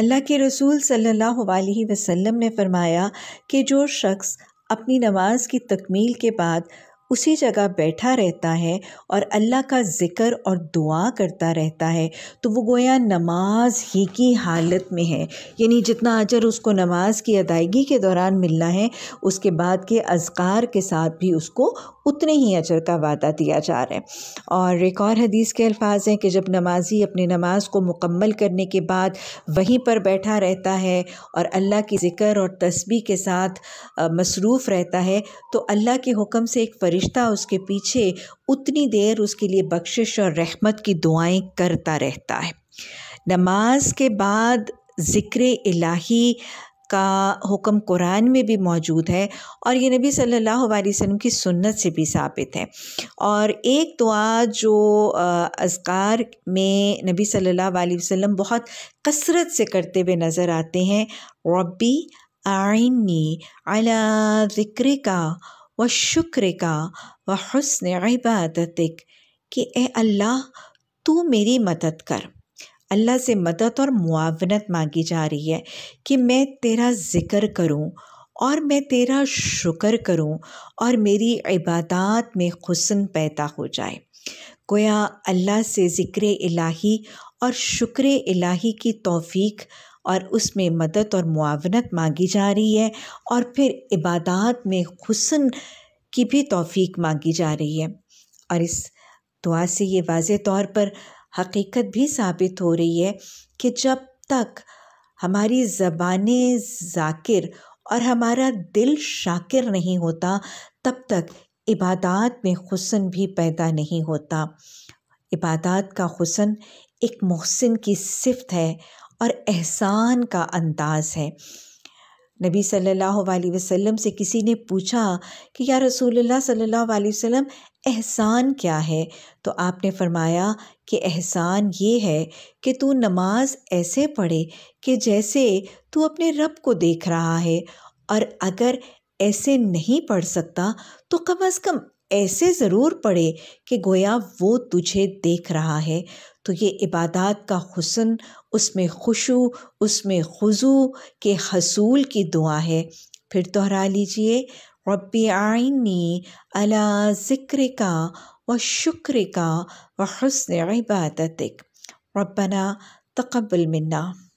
अल्लाह के रसूल सल्लल्लाहु अलैहि वसल्लम ने फरमाया कि जो शख्स अपनी नमाज की तकमील के बाद उसी जगह बैठा रहता है और अल्लाह का ज़िक्र और दुआ करता रहता है तो वो गोया नमाज ही की हालत में है यानी जितना अजर उसको नमाज की अदायगी के दौरान मिलना है उसके बाद के अजकार के साथ भी उसको उतने ही अजर का वादा दिया जा रहा है और एक और हदीस के अल्फाज हैं कि जब नमाजी अपनी नमाज को मुकम्मल करने के बाद वहीं पर बैठा रहता है और अल्लाह की ज़िक्र और तस्बी के साथ मसरूफ़ रहता है तो अल्लाह के हुक्म से एक फरिश्ता उसके पीछे उतनी देर उसके लिए बख्शिश और रहमत की दुआएं करता रहता है नमाज के बाद ज़िक्र इलाही का हुक्म कुरान में भी मौजूद है और ये नबी सल्लल्लाहु अलैहि वसल्लम की सुन्नत से भी साबित है और एक दुआ जो अजकार में नबी सल्लल्लाहु अलैहि वसल्लम बहुत कसरत से करते हुए नज़र आते हैं रब्बी आइनी अला ज़िक्र का व शुक्र का व हसन इबादतिक कि ए अल्लाह तू मेरी मदद कर अल्लाह से मदद और मुआवनत मांगी जा रही है कि मैं तेरा ज़िक्र करूं और मैं तेरा शुक्र करूं और मेरी इबादत में हसन पैदा हो जाए गोया अल्लाह से ज़िक्र इलाही और शुक्र इलाही की तौफीक और उसमें मदद और मुआवनत मांगी जा रही है और फिर इबादत में हुसन की भी तौफीक मांगी जा रही है और इस दुआ से ये वाज तौर पर हकीकत भी साबित हो रही है कि जब तक हमारी ज़बान जाकिर और हमारा दिल शाकिर नहीं होता तब तक इबादत में हुसन भी पैदा नहीं होता इबादात का हुसन एक मोहसिन की सिफत है और एहसान का अंदाज़ है नबी सल्लल्लाहु अलैहि वसल्लम से किसी ने पूछा कि या रसूलुल्लाह सल्लल्लाहु अलैहि वसल्लम एहसान क्या है तो आपने फरमाया कि एहसान ये है कि तू नमाज ऐसे पढ़े कि जैसे तू अपने रब को देख रहा है और अगर ऐसे नहीं पढ़ सकता तो कम अज़ कम ऐसे ज़रूर पढ़े कि गोया वो तुझे देख रहा है तो ये इबादत का हसन उसमें खुशू उसमें खुजू के हसूल की दुआ है फिर दोहरा लीजिए रबी आइनी अला ज़िक्र का व शुक्र का व हसन इबादत रबना तकबल मन्ना